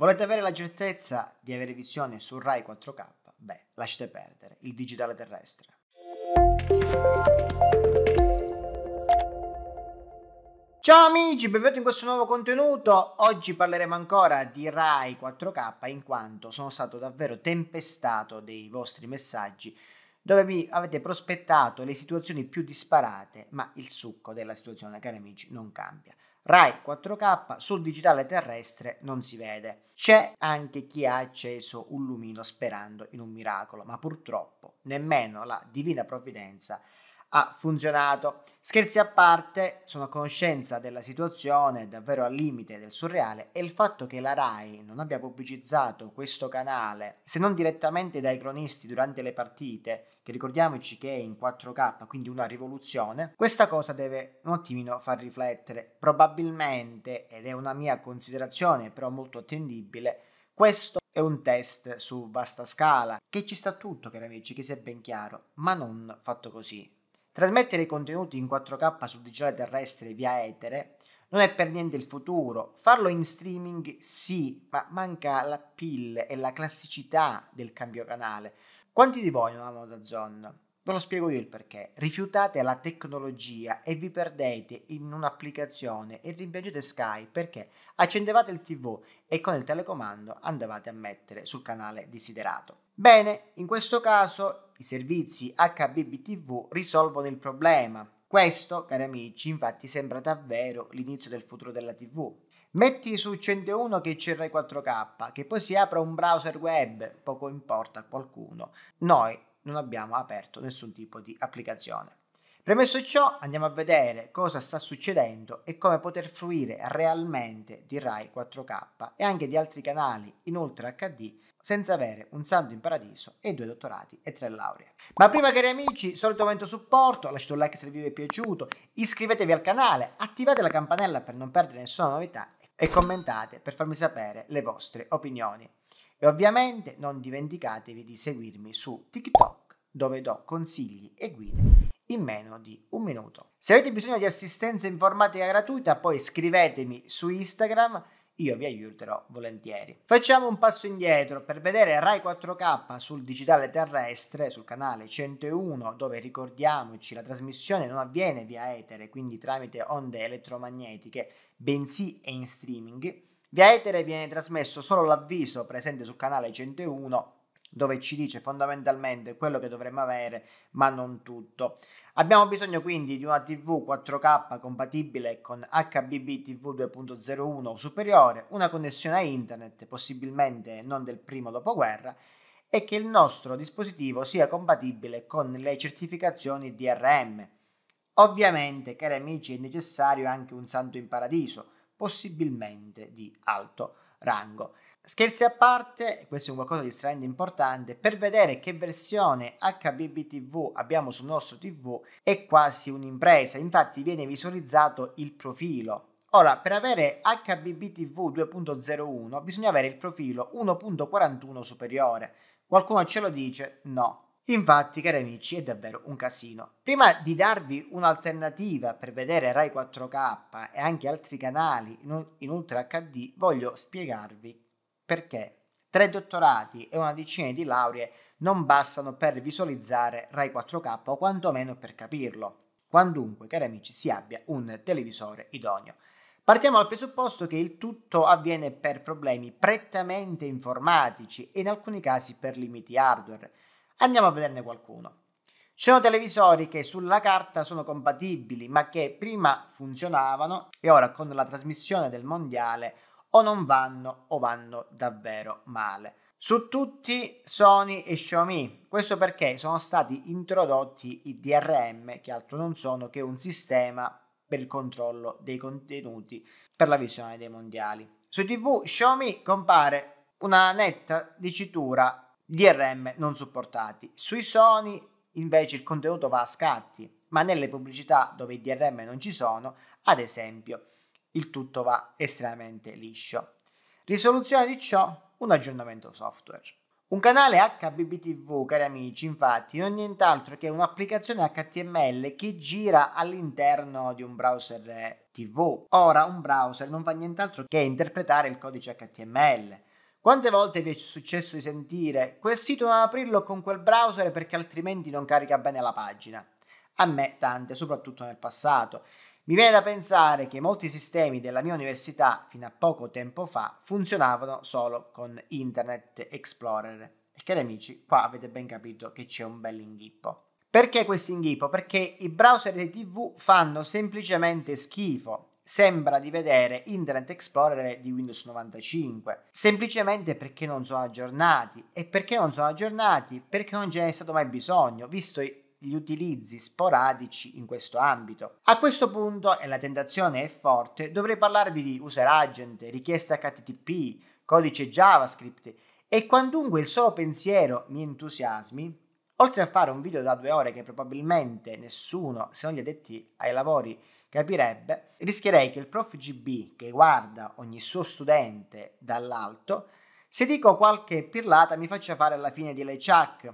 Volete avere la certezza di avere visione su Rai 4K? Beh, lasciate perdere il digitale terrestre. Ciao amici, benvenuti in questo nuovo contenuto. Oggi parleremo ancora di Rai 4K in quanto sono stato davvero tempestato dei vostri messaggi dove mi avete prospettato le situazioni più disparate, ma il succo della situazione, cari amici, non cambia. Rai 4K sul digitale terrestre non si vede. C'è anche chi ha acceso un lumino sperando in un miracolo, ma purtroppo nemmeno la divina provvidenza ha funzionato. Scherzi a parte, sono a conoscenza della situazione davvero al limite del surreale e il fatto che la RAI non abbia pubblicizzato questo canale, se non direttamente dai cronisti durante le partite, che ricordiamoci che è in 4K, quindi una rivoluzione, questa cosa deve un attimino far riflettere. Probabilmente, ed è una mia considerazione però molto attendibile, questo è un test su vasta scala, che ci sta tutto cari amici, che sia ben chiaro, ma non fatto così Trasmettere i contenuti in 4K sul digitale terrestre via etere non è per niente il futuro. Farlo in streaming sì, ma manca la pill e la classicità del cambio canale. Quanti di voi non amano DAZN? Ve lo spiego io il perché. Rifiutate la tecnologia e vi perdete in un'applicazione e rimpiangete Sky perché accendevate il TV e con il telecomando andavate a mettere sul canale desiderato. Bene, in questo caso i servizi HBBTV risolvono il problema. Questo, cari amici, infatti sembra davvero l'inizio del futuro della TV. Metti su 101 che c'è Rai 4K, che poi si apra un browser web, poco importa a qualcuno. Noi non abbiamo aperto nessun tipo di applicazione. Premesso ciò, andiamo a vedere cosa sta succedendo e come poter fruire realmente di Rai 4K e anche di altri canali in Ultra HD senza avere un santo in paradiso e due dottorati e tre lauree. Ma prima cari amici, solito momento supporto, lasciate un like se il video vi è piaciuto, iscrivetevi al canale, attivate la campanella per non perdere nessuna novità e commentate per farmi sapere le vostre opinioni. E ovviamente non dimenticatevi di seguirmi su TikTok dove do consigli e guide in meno di un minuto. Se avete bisogno di assistenza informatica gratuita, poi scrivetemi su Instagram, io vi aiuterò volentieri. Facciamo un passo indietro per vedere Rai 4K sul digitale terrestre, sul canale 101, dove ricordiamoci la trasmissione non avviene via etere, quindi tramite onde elettromagnetiche, bensì è in streaming. Via etere viene trasmesso solo l'avviso presente sul canale 101 dove ci dice fondamentalmente quello che dovremmo avere, ma non tutto. Abbiamo bisogno quindi di una TV 4K compatibile con HBB TV 2.01 o superiore, una connessione a internet, possibilmente non del primo dopoguerra, e che il nostro dispositivo sia compatibile con le certificazioni DRM. Ovviamente, cari amici, è necessario anche un santo in paradiso, possibilmente di alto rango. Scherzi a parte, questo è un qualcosa di estremamente importante, per vedere che versione HBBTV abbiamo sul nostro TV è quasi un'impresa, infatti viene visualizzato il profilo. Ora, per avere HBBTV 2.01 bisogna avere il profilo 1.41 superiore. Qualcuno ce lo dice? No, Infatti, cari amici, è davvero un casino. Prima di darvi un'alternativa per vedere Rai 4K e anche altri canali in Ultra HD, voglio spiegarvi perché tre dottorati e una decina di lauree non bastano per visualizzare Rai 4K o quantomeno per capirlo, quandunque, cari amici, si abbia un televisore idoneo. Partiamo dal presupposto che il tutto avviene per problemi prettamente informatici e in alcuni casi per limiti hardware. Andiamo a vederne qualcuno. Ci sono televisori che sulla carta sono compatibili, ma che prima funzionavano e ora con la trasmissione del mondiale o non vanno o vanno davvero male. Su tutti Sony e Xiaomi, questo perché sono stati introdotti i DRM, che altro non sono che un sistema per il controllo dei contenuti per la visione dei mondiali. Su TV Xiaomi compare una netta dicitura DRM non supportati. Sui Sony invece il contenuto va a scatti, ma nelle pubblicità dove i DRM non ci sono, ad esempio, il tutto va estremamente liscio. Risoluzione di ciò, un aggiornamento software. Un canale HBBTV, cari amici, infatti, non è nient'altro che un'applicazione HTML che gira all'interno di un browser TV. Ora, un browser non fa nient'altro che interpretare il codice HTML quante volte vi è successo di sentire quel sito non aprirlo con quel browser perché altrimenti non carica bene la pagina? A me tante, soprattutto nel passato. Mi viene da pensare che molti sistemi della mia università fino a poco tempo fa funzionavano solo con Internet Explorer. E cari amici, qua avete ben capito che c'è un bel inghippo. Perché questo inghippo? Perché i browser di TV fanno semplicemente schifo sembra di vedere Internet Explorer di Windows 95, semplicemente perché non sono aggiornati. E perché non sono aggiornati? Perché non ce n'è stato mai bisogno, visto gli utilizzi sporadici in questo ambito. A questo punto, e la tentazione è forte, dovrei parlarvi di user agent, richieste HTTP, codice JavaScript e quantunque il solo pensiero mi entusiasmi, oltre a fare un video da due ore che probabilmente nessuno, se non gli addetti ai lavori, capirebbe, rischierei che il prof GB che guarda ogni suo studente dall'alto, se dico qualche pirlata mi faccia fare la fine di LeChuck.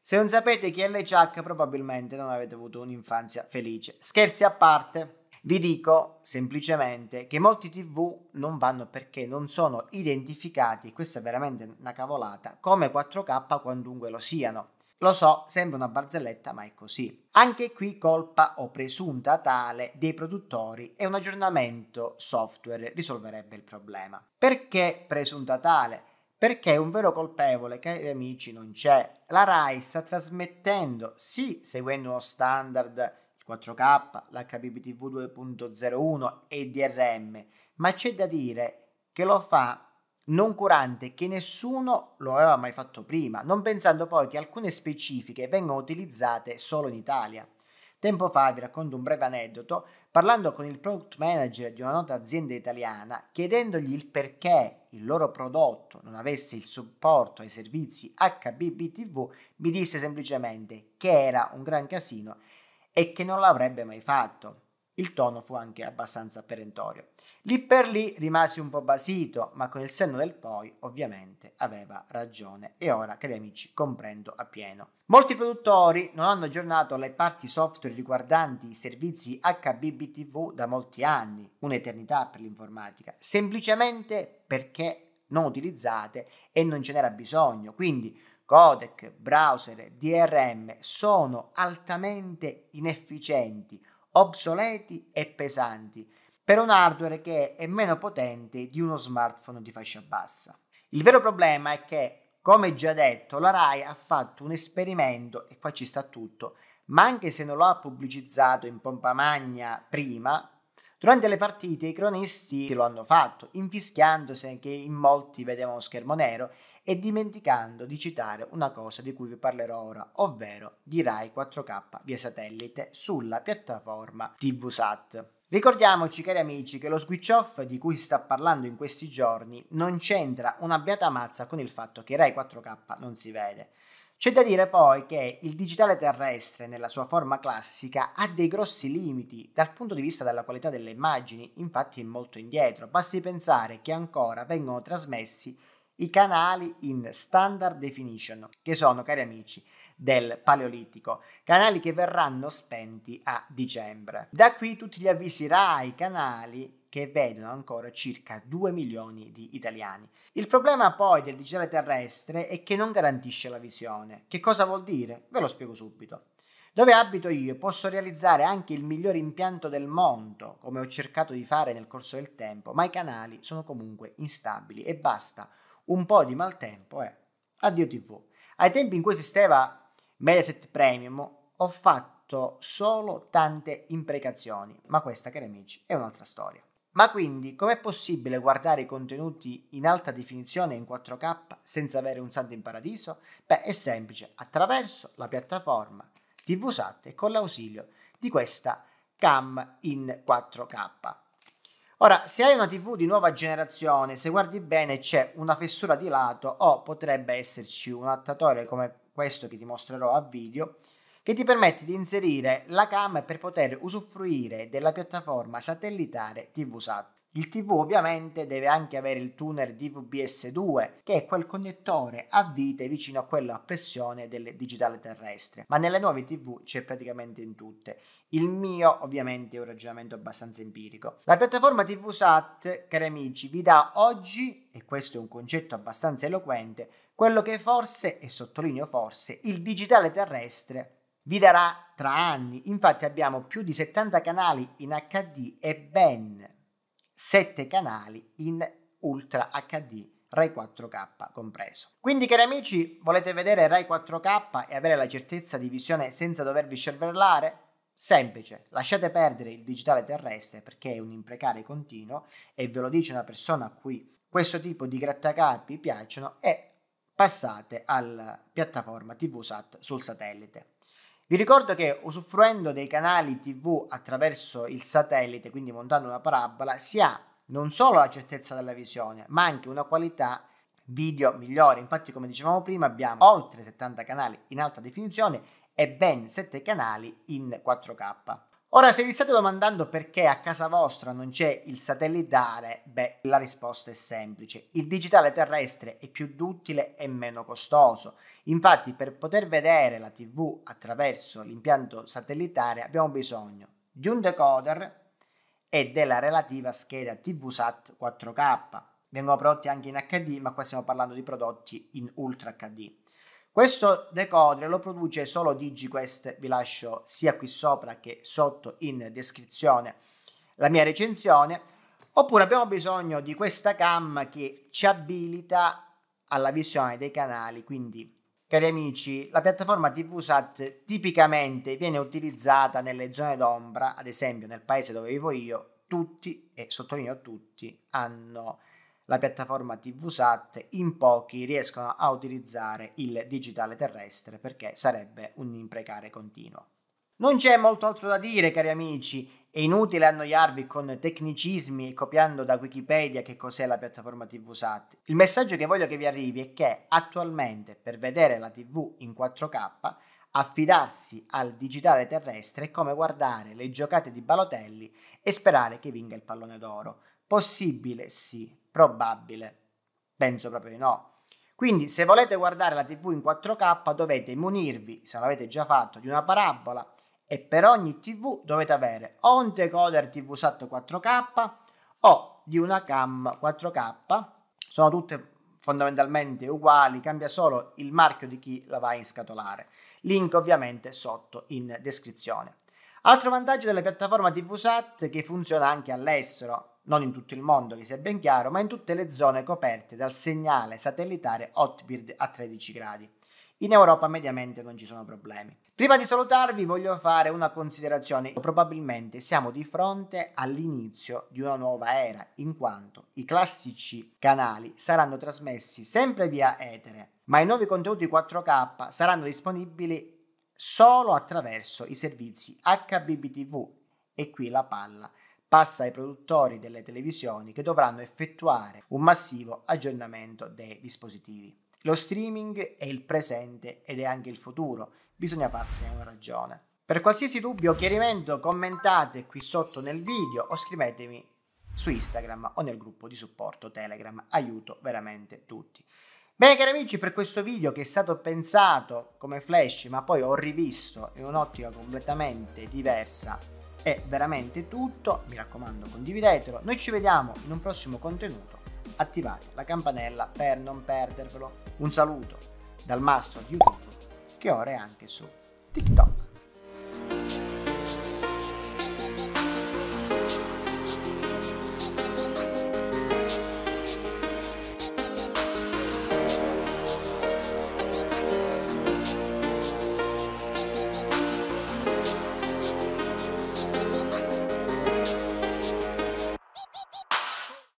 Se non sapete chi è LeChuck probabilmente non avete avuto un'infanzia felice. Scherzi a parte, vi dico semplicemente che molti TV non vanno perché non sono identificati, questa è veramente una cavolata, come 4K quantunque lo siano. Lo so, sembra una barzelletta, ma è così. Anche qui colpa o presunta tale dei produttori e un aggiornamento software risolverebbe il problema. Perché presunta tale? Perché un vero colpevole, cari amici, non c'è. La RAI sta trasmettendo, sì, seguendo uno standard 4K, l'HBBTV 2.01 e DRM, ma c'è da dire che lo fa noncurante che nessuno lo aveva mai fatto prima, non pensando poi che alcune specifiche vengono utilizzate solo in Italia. Tempo fa vi racconto un breve aneddoto, parlando con il product manager di una nota azienda italiana, chiedendogli il perché il loro prodotto non avesse il supporto ai servizi HBBTV, mi disse semplicemente che era un gran casino e che non l'avrebbe mai fatto. Il tono fu anche abbastanza perentorio. Lì per lì rimasi un po' basito, ma con il senno del poi ovviamente aveva ragione e ora, cari amici, comprendo appieno. Molti produttori non hanno aggiornato le parti software riguardanti i servizi HBBTV da molti anni, un'eternità per l'informatica, semplicemente perché non utilizzate e non ce n'era bisogno, quindi codec, browser, DRM sono altamente inefficienti obsoleti e pesanti per un hardware che è meno potente di uno smartphone di fascia bassa. Il vero problema è che, come già detto, la RAI ha fatto un esperimento, e qua ci sta tutto, ma anche se non lo ha pubblicizzato in pompa magna prima, Durante le partite i cronisti lo hanno fatto, infischiandosi che in molti vedevano schermo nero e dimenticando di citare una cosa di cui vi parlerò ora, ovvero di Rai 4K via satellite sulla piattaforma TVSAT. Ricordiamoci cari amici che lo switch off di cui si sta parlando in questi giorni non c'entra una beata mazza con il fatto che Rai 4K non si vede. C'è da dire poi che il digitale terrestre nella sua forma classica ha dei grossi limiti dal punto di vista della qualità delle immagini, infatti è molto indietro. Basti pensare che ancora vengono trasmessi i canali in standard definition, che sono, cari amici, del Paleolitico, canali che verranno spenti a dicembre. Da qui tutti gli avvisi RAI, canali che vedono ancora circa 2 milioni di italiani. Il problema poi del digitale terrestre è che non garantisce la visione. Che cosa vuol dire? Ve lo spiego subito. Dove abito io posso realizzare anche il miglior impianto del mondo, come ho cercato di fare nel corso del tempo, ma i canali sono comunque instabili e basta un po' di maltempo e eh. addio TV. Ai tempi in cui esisteva Mediaset Premium ho fatto solo tante imprecazioni, ma questa, cari amici, è un'altra storia. Ma quindi com'è possibile guardare i contenuti in alta definizione in 4K senza avere un santo in paradiso? Beh, è semplice, attraverso la piattaforma TVSAT e con l'ausilio di questa cam in 4K. Ora, se hai una TV di nuova generazione, se guardi bene c'è una fessura di lato o potrebbe esserci un attatore come questo che ti mostrerò a video, che ti permette di inserire la cam per poter usufruire della piattaforma satellitare TVSAT. Il TV ovviamente deve anche avere il tuner dvbs 2 che è quel connettore a vite vicino a quello a pressione del digitale terrestre, ma nelle nuove TV c'è praticamente in tutte. Il mio ovviamente è un ragionamento abbastanza empirico. La piattaforma TVSAT, cari amici, vi dà oggi, e questo è un concetto abbastanza eloquente, quello che forse, e sottolineo forse, il digitale terrestre vi darà tra anni. Infatti abbiamo più di 70 canali in HD e ben 7 canali in Ultra HD Rai 4K compreso. Quindi cari amici, volete vedere Rai 4K e avere la certezza di visione senza dovervi scervellare? Semplice, lasciate perdere il digitale terrestre perché è un imprecare continuo e ve lo dice una persona a cui questo tipo di grattacapi piacciono e passate alla piattaforma TV Sat sul satellite. Vi ricordo che usufruendo dei canali TV attraverso il satellite, quindi montando una parabola, si ha non solo la certezza della visione, ma anche una qualità video migliore. Infatti, come dicevamo prima, abbiamo oltre 70 canali in alta definizione e ben 7 canali in 4K. Ora, se vi state domandando perché a casa vostra non c'è il satellitare, beh, la risposta è semplice. Il digitale terrestre è più duttile e meno costoso. Infatti, per poter vedere la TV attraverso l'impianto satellitare abbiamo bisogno di un decoder e della relativa scheda TVSAT 4K. Vengono prodotti anche in HD, ma qua stiamo parlando di prodotti in Ultra HD. Questo decoder lo produce solo DigiQuest, vi lascio sia qui sopra che sotto in descrizione la mia recensione, oppure abbiamo bisogno di questa cam che ci abilita alla visione dei canali, quindi cari amici, la piattaforma TVSAT tipicamente viene utilizzata nelle zone d'ombra, ad esempio nel paese dove vivo io, tutti, e sottolineo tutti, hanno la piattaforma TVSAT in pochi riescono a utilizzare il digitale terrestre perché sarebbe un imprecare continuo. Non c'è molto altro da dire, cari amici, è inutile annoiarvi con tecnicismi e copiando da Wikipedia che cos'è la piattaforma TVSAT. Il messaggio che voglio che vi arrivi è che attualmente per vedere la TV in 4K affidarsi al digitale terrestre è come guardare le giocate di Balotelli e sperare che vinga il pallone d'oro. Possibile? Sì. Probabile? Penso proprio di no. Quindi se volete guardare la TV in 4K dovete munirvi, se non l'avete già fatto, di una parabola e per ogni TV dovete avere o un decoder TV SAT 4K o di una cam 4K. Sono tutte fondamentalmente uguali, cambia solo il marchio di chi la va a scatolare. Link ovviamente sotto in descrizione. Altro vantaggio della piattaforma TV SAT che funziona anche all'estero, non in tutto il mondo che sia ben chiaro, ma in tutte le zone coperte dal segnale satellitare Hotbird a 13 gradi. In Europa mediamente non ci sono problemi. Prima di salutarvi voglio fare una considerazione. Probabilmente siamo di fronte all'inizio di una nuova era, in quanto i classici canali saranno trasmessi sempre via etere, ma i nuovi contenuti 4K saranno disponibili solo attraverso i servizi HBBTV e qui la palla passa ai produttori delle televisioni che dovranno effettuare un massivo aggiornamento dei dispositivi. Lo streaming è il presente ed è anche il futuro, bisogna farsene una ragione. Per qualsiasi dubbio o chiarimento commentate qui sotto nel video o scrivetemi su Instagram o nel gruppo di supporto Telegram, aiuto veramente tutti. Bene cari amici, per questo video che è stato pensato come flash ma poi ho rivisto in un'ottica completamente diversa è veramente tutto, mi raccomando condividetelo, noi ci vediamo in un prossimo contenuto, attivate la campanella per non perdervelo. Un saluto dal mastro di YouTube che ora è anche su TikTok.